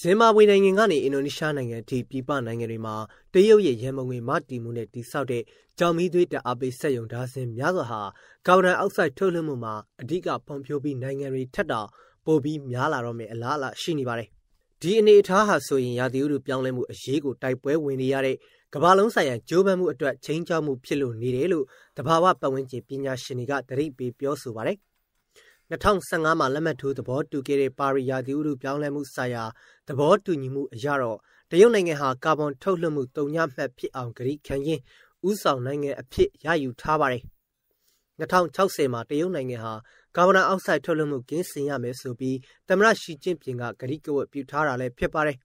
ဇင်ဘာဘွေနိုင်ငံကနေအင်ဒိုနီးရှားနိုင်ငံထိပြည်ပနိုင်ငံတွေမှာတရုတ်ရဲ့ရန်မုံငွေမတီမှုနဲ့တိဆောက်တဲ့ကြောင်မီးသွေးတအားပေးဆက်ယုံဒါစင်များစွာဟာကာဗွန်ဒိုင်အောက်ဆိုက်ထုတ်လွှတ်မှုမှာအဓိကဖွံ့ဖြိုးပြီးနိုင်ငံတွေထက်တောင်ပိုပြီးများလာတော့မယ့်အလားအလာရှိနေပါတယ်။ဒီအနေအထားဟာဆိုရင်ရာသီဥတုပြောင်းလဲမှုအရေးကိုတိုက်ပွဲဝင်နေရတဲ့ကမ္ဘာလုံးဆိုင်ရာကြိုးပမ်းမှုအတွက်ချိန်ချောက်မှုဖြစ်လို့နေတယ်လို့တဘာဝပတ်ဝန်းကျင်ပညာရှင်တွေကသတိပေးပြောဆိုပါတယ်။2015မှာလက်မှတ်ထိုးသဘောတူခဲ့တဲ့ပါရီရာသီဥတုပြောင်းလဲမှုဆိုင်ရာသဘောတူညီမှုအရတော့တရုတ်နိုင်ငံဟာကာဗွန်ထုတ်လွှတ်မှုတုံညမှတ်ဖြစ်အောင်ဂရိခံရင်းဥဆောင်နိုင်ငံအဖြစ်ရယူထားပါတယ်။2060မှာတရုတ်နိုင်ငံဟာကာဗွန်အောက်ဆိုက်ထုတ်လွှတ်မှုကင်းစင်ရမယ်ဆိုပြီးသမရရှီကျင့်ပင်ကဂရိကဝတ်ပြုထားတာလည်းဖြစ်ပါတယ်။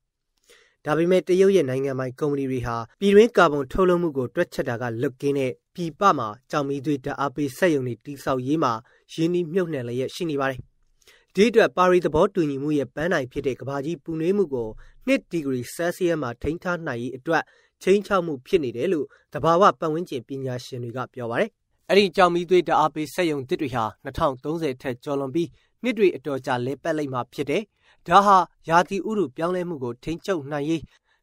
ဒါပေမဲ့တရုတ်ရဲ့နိုင်ငံပိုင်ကုမ္ပဏီတွေဟာပြည်တွင်းကာဗွန်ထုတ်လုပ်မှုကိုတွက်ချက်တာကလွတ်ကင်းတဲ့ပြည်ပမှာကြောင်မီသွေးဓာတ်အားပေးစက်ရုံတွေတိစောက်ရေးမှာရင်းနှီးမြှုပ်နှံလျက်ရှိနေပါတယ်။ဒီအတွက်ပါရီသဘောတူညီမှုရဲ့ပန်းတိုင်ဖြစ်တဲ့ကမ္ဘာကြီးပူနွေးမှုကို1ဒီဂရီဆယ်ဆီယပ်မှာထိန်းထားနိုင်ရေးအတွက်ချိန်ချောက်မှုဖြစ်နေတယ်လို့သဘာဝပတ်ဝန်းကျင်ပညာရှင်တွေကပြောပါတယ်။အဲ့ဒီကြောင်မီသွေးဓာတ်အားပေးစက်ရုံတစ်တွေဟာ2030ထက်ကျော်လွန်ပြီးနှစ်တွေအတော်ကြာလဲပတ်လိုက်မှာဖြစ်တဲ့ဒါဟာရာသီဥတုပြောင်းလဲမှုကိုထိန်းချုပ်နိုင်ရေး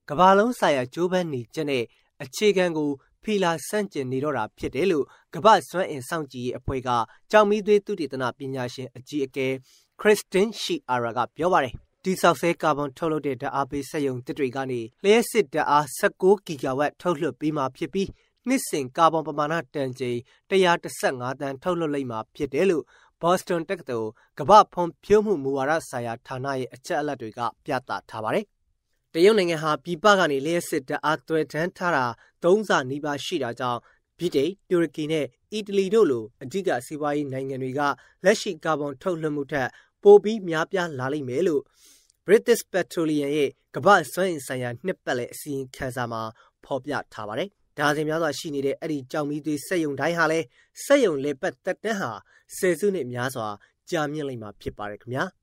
ကမ္ဘာလုံးဆိုင်ရာကြိုးပမ်းနေခြင်းနဲ့အခြေခံကိုဖီလာဆန့်ကျင်နေတော့တာဖြစ်တယ်လို့ကမ္ဘာစွမ်းအင်စောင့်ကြည့်ရေးအဖွဲ့ကကြောင်မီသွေးသုတေသနပညာရှင်အကြီးအကဲခရစ်စတင်ရှီအာရာကပြောပါတယ်ဒီဆောက်ဆဲကာဗွန်ထုတ်လုပ်တဲ့ဓာတ်အားပေးစက်ရုံတစ်တွေကနေလျှက်စစ်ဓာတ်အား16ဂီဂါဝတ်ထုတ်လွှတ်ပြီးမှဖြစ်ပြီးနှစ်စဉ်ကာဗွန်ပမာဏတန်ချိန်115တန်ထုတ်လွှတ်လိုက်မှာဖြစ်တယ်လို့ဘော့စတွန်တက္ကသိုလ်ကမ္ဘာဖွံ့ဖြိုးမှုမူဝါဒဆိုင်ရာဌာနရဲ့အချက်အလက်တွေကပြသထားပါတယ်။တရုတ်နိုင်ငံဟာပြည်ပကနေလျှက်စစ်တအားသွဲတန်းထားတာသုံးဆနီးပါးရှိတာကြောင့်ဗြိတိန်၊တူရကီနဲ့အီတလီတို့လိုအဓိကစီးပွားရေးနိုင်ငံတွေကလက်ရှိကာဗွန်ထုတ်လွှတ်မှုထက်ပိုပြီးများပြားလာလိမ့်မယ်လို့ British Petroleum ရဲ့ကမ္ဘာ့စွမ်းအင်ဆိုင်ရာနှစ်ပတ်လည်အစည်းအဝေးခန်းစာမှာဖော်ပြထားပါတယ်။ဒါဇင်များစွာရှိနေတဲ့အဲ့ဒီကြောင်မီသွေးစက်ယုံတိုင်းဟာလဲစက်ယုံလေပတ်တက်တန်းဟာဆယ်စုနှစ်များစွာ ကြာမြင့်လိမ့်မှာဖြစ်ပါတယ်ခင်ဗျာ။